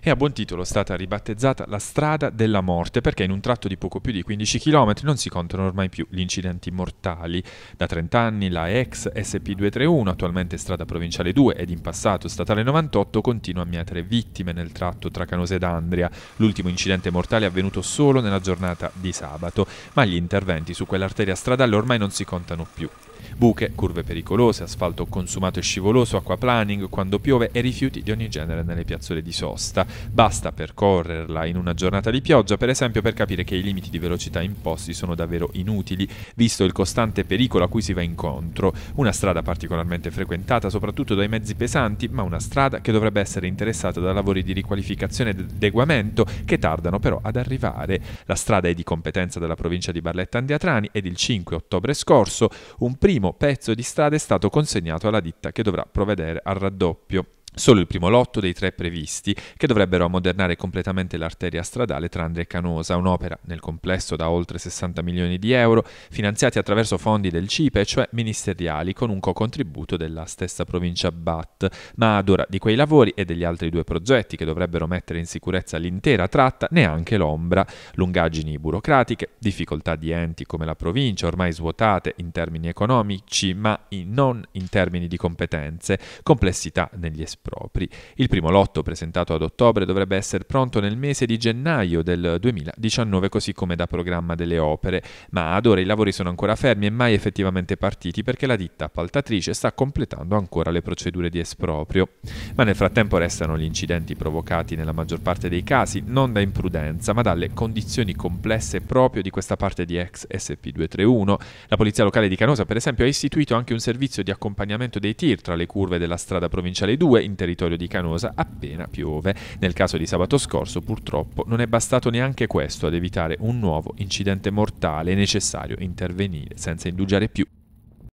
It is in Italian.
e a buon titolo è stata ribattezzata la strada della morte perché in un tratto di poco più di 15 km non si contano ormai più gli incidenti mortali. Da 30 anni la ex SP231, attualmente strada provinciale 2 ed in passato statale 98, continua a mietere vittime nel tratto tra Canose ed Andria. L'ultimo incidente mortale è avvenuto solo nella giornata di sabato, ma gli interventi su quell'arteria stradale ormai non si contano più. Buche, curve pericolose, asfalto consumato e scivoloso, acquaplaning quando piove e rifiuti di ogni genere nelle piazzole di sosta. Basta percorrerla in una giornata di pioggia, per esempio, per capire che i limiti di velocità imposti sono davvero inutili, visto il costante pericolo a cui si va incontro. Una strada particolarmente frequentata soprattutto dai mezzi pesanti, ma una strada che dovrebbe essere interessata da lavori di riqualificazione ed adeguamento che tardano però ad arrivare. La strada è di competenza della provincia di Barletta Andiatrani ed il 5 ottobre scorso un primo pezzo di strada è stato consegnato alla ditta che dovrà provvedere al raddoppio. Solo il primo lotto dei tre previsti, che dovrebbero ammodernare completamente l'arteria stradale tra Andrea e Canosa, un'opera nel complesso da oltre 60 milioni di euro, finanziati attraverso fondi del CIPE, cioè ministeriali, con un co-contributo della stessa provincia BAT. Ma ad ora di quei lavori e degli altri due progetti che dovrebbero mettere in sicurezza l'intera tratta, neanche l'ombra. Lungaggini burocratiche, difficoltà di enti come la provincia, ormai svuotate in termini economici, ma in non in termini di competenze, complessità negli esperti propri. Il primo lotto presentato ad ottobre dovrebbe essere pronto nel mese di gennaio del 2019, così come da programma delle opere, ma ad ora i lavori sono ancora fermi e mai effettivamente partiti perché la ditta appaltatrice sta completando ancora le procedure di esproprio. Ma nel frattempo restano gli incidenti provocati nella maggior parte dei casi non da imprudenza, ma dalle condizioni complesse proprio di questa parte di ex SP231. La polizia locale di Canosa, per esempio, ha istituito anche un servizio di accompagnamento dei tir tra le curve della strada provinciale 2 in territorio di Canosa appena piove. Nel caso di sabato scorso, purtroppo, non è bastato neanche questo ad evitare un nuovo incidente mortale. È necessario intervenire senza indugiare più.